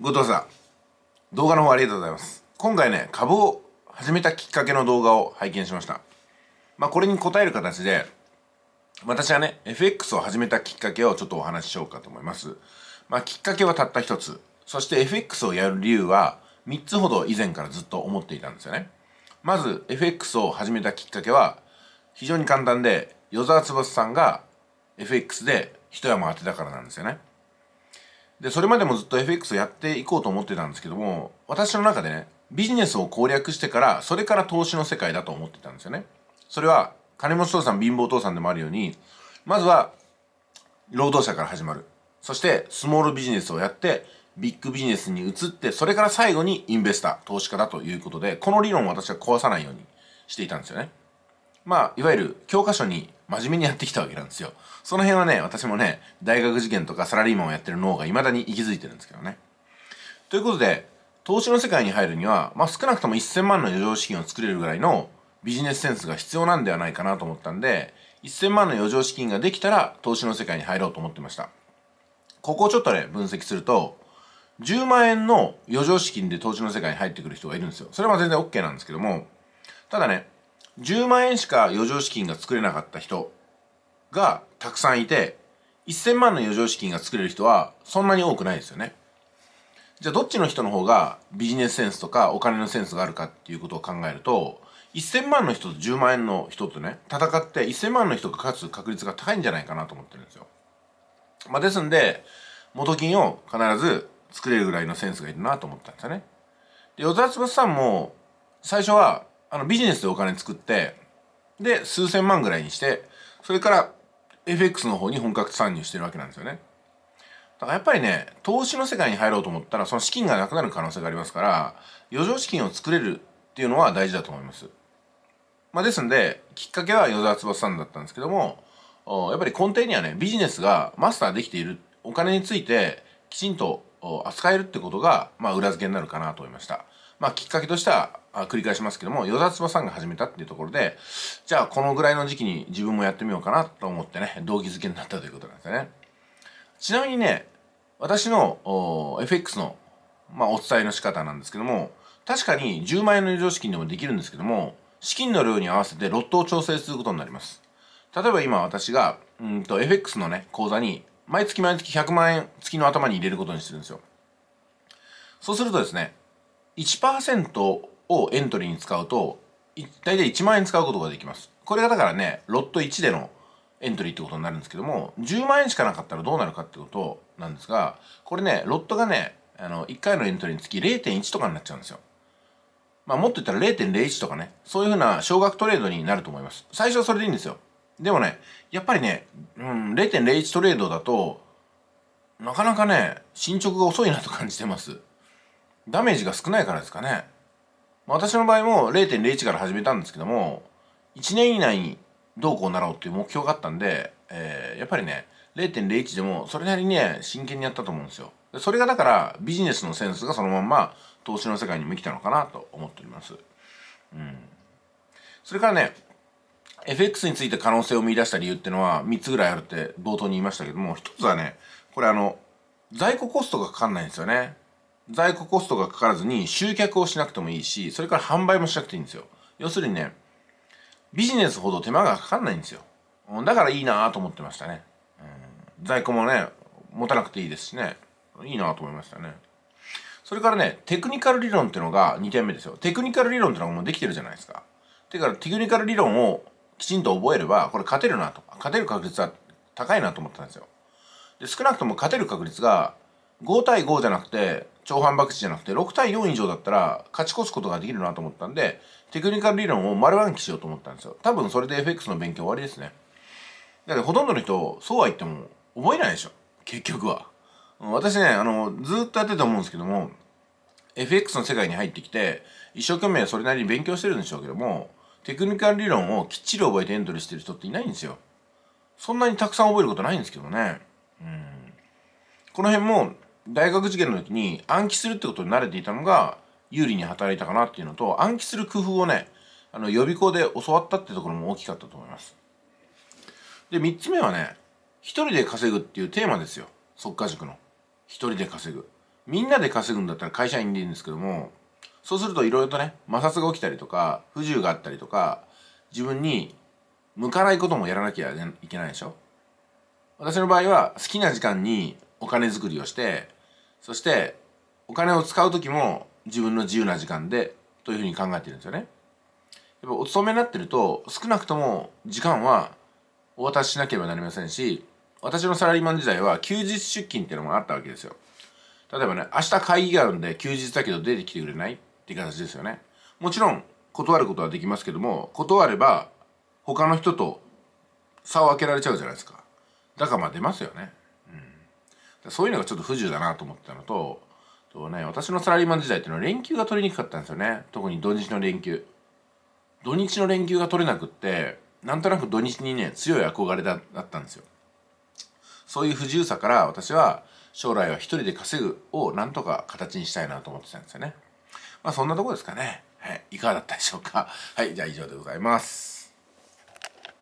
後藤さん動画の方ありがとうございます今回ね株を始めたきっかけの動画を拝見しましたまあこれに答える形で私はね FX を始めたきっかけをちょっとお話ししようかと思いますまあきっかけはたった一つそして FX をやる理由は3つほど以前からずっと思っていたんですよねまず FX を始めたきっかけは非常に簡単で与沢翼さんが FX で一山当てたからなんですよねでそれまでもずっと FX をやっていこうと思ってたんですけども私の中でねビジネスを攻略してからそれから投資の世界だと思ってたんですよねそれは金持ち父さん貧乏父さんでもあるようにまずは労働者から始まるそしてスモールビジネスをやってビッグビジネスに移ってそれから最後にインベスター投資家だということでこの理論を私は壊さないようにしていたんですよねまあ、いわゆる教科書に真面目にやってきたわけなんですよ。その辺はね、私もね、大学受験とかサラリーマンをやってる脳が未だに息づいてるんですけどね。ということで、投資の世界に入るには、まあ、少なくとも1000万の余剰資金を作れるぐらいのビジネスセンスが必要なんではないかなと思ったんで、1000万の余剰資金ができたら投資の世界に入ろうと思ってました。ここをちょっとね、分析すると、10万円の余剰資金で投資の世界に入ってくる人がいるんですよ。それは全然 OK なんですけども、ただね、10万円しか余剰資金が作れなかった人がたくさんいて、1000万の余剰資金が作れる人はそんなに多くないですよね。じゃあどっちの人の方がビジネスセンスとかお金のセンスがあるかっていうことを考えると、1000万の人と10万円の人とね、戦って1000万の人が勝つ確率が高いんじゃないかなと思ってるんですよ。まあ、ですんで、元金を必ず作れるぐらいのセンスがいるなと思ったんですよね。で、与沢翼さんも最初はあのビジネスでお金作ってで数千万ぐらいにしてそれから FX の方に本格参入してるわけなんですよねだからやっぱりね投資の世界に入ろうと思ったらその資金がなくなる可能性がありますから余剰資金を作れるっていうのは大事だと思いますまあ、ですんできっかけは与沢翼さんだったんですけどもやっぱり根底にはねビジネスがマスターできているお金についてきちんと扱えるってことが、まあ、裏付けになるかなと思いました。まあ、きっかけとしてはあ繰り返しますけども与田翼さんが始めたっていうところでじゃあこのぐらいの時期に自分もやってみようかなと思ってね動機づけになったということなんですよねちなみにね私の FX の、まあ、お伝えの仕方なんですけども確かに10万円の余剰資金でもできるんですけども資金の量に合わせてロットを調整することになります例えば今私がうんと FX のね口座に毎月毎月100万円月の頭に入れることにしてるんですよそうするとですね1%をエントリーに使うと大体1万円使うことができますこれがだからねロット1でのエントリーってことになるんですけども10万円しかなかったらどうなるかってことなんですがこれねロットがねあの1回のエントリーにつき0.1とかになっちゃうんですよまあもっと言ったら0.01とかねそういうふうな少額トレードになると思います最初はそれでいいんですよでもねやっぱりね、うん、0.01トレードだとなかなかね進捗が遅いなと感じてますダメージが少ないからですかね。私の場合も0.01から始めたんですけども、1年以内にどうこうなろうっていう目標があったんで、えー、やっぱりね、0.01でもそれなりにね、真剣にやったと思うんですよ。それがだからビジネスのセンスがそのまんま投資の世界にも生きたのかなと思っております。うん。それからね、FX について可能性を見出した理由っていうのは3つぐらいあるって冒頭に言いましたけども、1つはね、これあの、在庫コストがかかんないんですよね。在庫コストがかからずに集客をしなくてもいいし、それから販売もしなくていいんですよ。要するにね、ビジネスほど手間がかかんないんですよ。だからいいなと思ってましたね。うん、在庫もね、持たなくていいですしね。いいなと思いましたね。それからね、テクニカル理論っていうのが2点目ですよ。テクニカル理論っていうのがもうできてるじゃないですか。てからテクニカル理論をきちんと覚えれば、これ勝てるなと。勝てる確率は高いなと思ったんですよ。で少なくとも勝てる確率が5対5じゃなくて超反爆地じゃなくて6対4以上だったら勝ち越すことができるなと思ったんでテクニカル理論を丸暗記しようと思ったんですよ多分それで FX の勉強終わりですねだってほとんどの人そうは言っても覚えないでしょ結局は私ねあのずっとやってたと思うんですけども FX の世界に入ってきて一生懸命それなりに勉強してるんでしょうけどもテクニカル理論をきっちり覚えてエントリーしてる人っていないんですよそんなにたくさん覚えることないんですけどねうんこの辺も大学受験の時に暗記するってことに慣れていたのが有利に働いたかなっていうのと暗記する工夫をねあの予備校で教わったってところも大きかったと思います。で3つ目はね一人で稼ぐっていうテーマですよ即家塾の。一人で稼ぐ。みんなで稼ぐんだったら会社員でいいんですけどもそうするといろいろとね摩擦が起きたりとか不自由があったりとか自分に向かないこともやらなきゃいけないでしょ私の場合は好きな時間にお金作りをしてそしてお金を使う時も自分の自由な時間でというふうに考えてるんですよね。やっぱお勤めになってると少なくとも時間はお渡ししなければなりませんし私のサラリーマン時代は休日出勤っていうのもあったわけですよ。例えばね明日会議があるんで休日だけど出てきてくれないっていう形ですよね。もちろん断ることはできますけども断れば他の人と差を開けられちゃうじゃないですか。だからまあ出ますよね。そういうのがちょっと不自由だなと思ったのとと、ね、私のサラリーマン時代っていうのは連休が取りにくかったんですよね特に土日の連休土日の連休が取れなくってなんとなく土日にね強い憧れだったんですよそういう不自由さから私は将来は一人で稼ぐをなんとか形にしたいなと思ってたんですよねまあそんなとこですかねはいいかがだったでしょうかはいじゃあ以上でございます